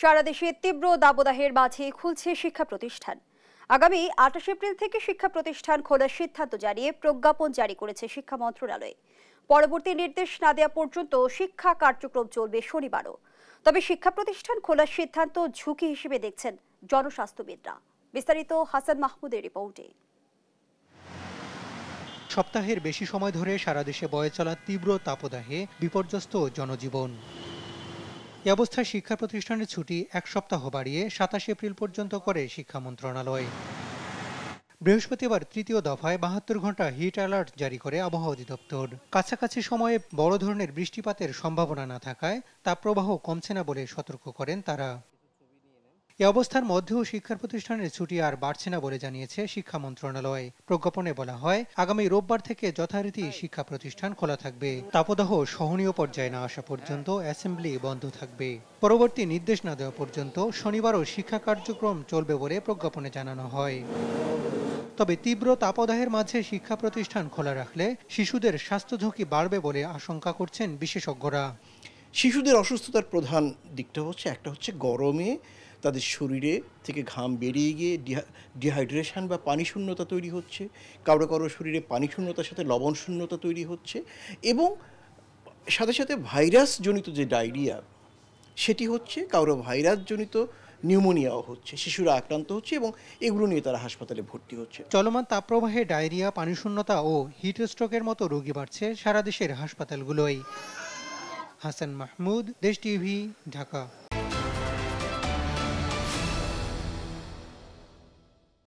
সারা দেশে তীব্র দাবদাহের মাঝে খুলছে শিক্ষা প্রতিষ্ঠান আগামী আঠাশ এপ্রিল থেকে শিক্ষা প্রতিষ্ঠান খোলার সিদ্ধান্ত জানিয়ে প্রজ্ঞাপন জারি করেছে শিক্ষা মন্ত্রণালয় পরবর্তী নির্দেশ না দেওয়া পর্যন্ত শিক্ষা কার্যক্রম চলবে শনিবারও তবে শিক্ষা প্রতিষ্ঠান খোলার সিদ্ধান্ত ঝুঁকি হিসেবে দেখছেন জনস্বাস্থ্যবিদরা বিস্তারিত হাসান মাহমুদের রিপোর্টে সপ্তাহের বেশি সময় ধরে সারা দেশে বয়ে চলা তীব্র তাপদাহে বিপর্যস্ত জনজীবন এ অবস্থায় শিক্ষা প্রতিষ্ঠানের ছুটি এক সপ্তাহ বাড়িয়ে সাতাশ এপ্রিল পর্যন্ত করে শিক্ষা মন্ত্রণালয় বৃহস্পতিবার তৃতীয় দফায় বাহাত্তর ঘন্টা হিট অ্যালার্ট জারি করে আবহাওয়া অধিদপ্তর কাছাকাছি সময়ে বড় ধরনের বৃষ্টিপাতের সম্ভাবনা না থাকায় প্রবাহ কমছে না বলে সতর্ক করেন তারা এ অবস্থার মধ্যেও শিক্ষা প্রতিষ্ঠানের ছুটি আর বাড়ছে না বলে জানিয়েছে শিক্ষা মন্ত্রণালয় প্রজ্ঞাপনে বলা হয় আগামী রোববার থেকে যথারীতি শিক্ষা প্রতিষ্ঠান খোলা থাকবে তাপদাহ সহনীয় পর্যায়ে না আসা পর্যন্ত অ্যাসেম্বলি বন্ধ থাকবে পরবর্তী নির্দেশ না দেওয়া পর্যন্ত শনিবারও শিক্ষা কার্যক্রম চলবে বলে প্রজ্ঞাপনে জানানো হয় তবে তীব্র তাপদাহের মাঝে শিক্ষা প্রতিষ্ঠান খোলা রাখলে শিশুদের স্বাস্থ্য ঝুঁকি বাড়বে বলে আশঙ্কা করছেন বিশেষজ্ঞরা শিশুদের অসুস্থতার প্রধান দিকটা হচ্ছে একটা হচ্ছে গরমে তাদের শরীরে থেকে ঘাম বেরিয়ে গিয়ে ডিহাইড্রেশন বা পানি শূন্যতা তৈরি হচ্ছে কারো কারো শরীরে পানি শূন্যতার সাথে লবণ শূন্যতা তৈরি হচ্ছে এবং সাথে সাথে ভাইরাসজনিত যে ডায়রিয়া সেটি হচ্ছে কারো ভাইরাসজনিত নিউমোনিয়াও হচ্ছে শিশুরা আক্রান্ত হচ্ছে এবং এগুলো নিয়ে তারা হাসপাতালে ভর্তি হচ্ছে চলমান তাপপ্রবাহে ডায়রিয়া পানিশূন্যতা ও হিট স্ট্রোকের মতো রোগী বাড়ছে সারা দেশের হাসপাতালগুলোয় হাসান মাহমুদ দেশ টিভি ঢাকা